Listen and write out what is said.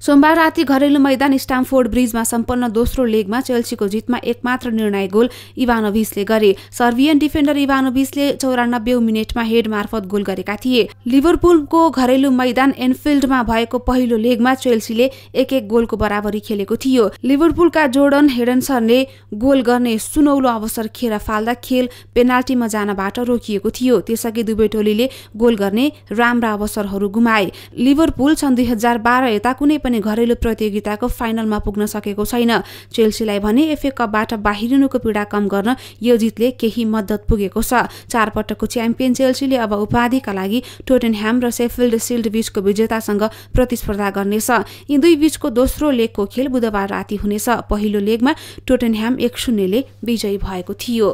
सोमबार राति घरेलु मैदान स्टामफोर्ड ब्रिजमा सम्पन्न दोस्रो लेगमा चेल्सीको जितमा एकमात्र निर्णय गोल इभानोभिसले गरे सर्भियन डिफेन्डर इभानोभिसले चौरानब्बे मिनटमा हेड मार्फत गोल गरेका थिए लिभरपुलको घरेलु मैदान एनफिल्डमा भएको पहिलो लेगमा चेल्सीले एक एक गोलको बराबरी खेलेको थियो लिभरपुलका जोर्डन हेडनसनले गोल गर्ने सुनौलो अवसर खेर फाल्दा खेल पेनाल्टीमा जानबाट रोकिएको थियो त्यसअघि दुवै टोलीले गोल गर्ने राम्रा अवसरहरू गुमाए लिभरपुल सन् दुई हजार बाह्र यता कुनै पनि घरेलु प्रतियोगिताको फाइनलमा पुग्न सकेको छैन चेल्सीलाई भने एफए कपबाट बाहिरिनुको पीडा कम गर्न यो जितले केही मद्दत पुगेको छ चारपटकको च्याम्पियन चेल्सीले अब उपाधिका लागि टोटेनह्याम र सेफिल्ड सिल्ड बीचको विजेतासँग प्रतिस्पर्धा गर्नेछ यी दुई बीचको दोस्रो लेगको खेल बुधबार राति हुनेछ पहिलो लेगमा टोटेनह्याम एक शून्यले विजयी भएको थियो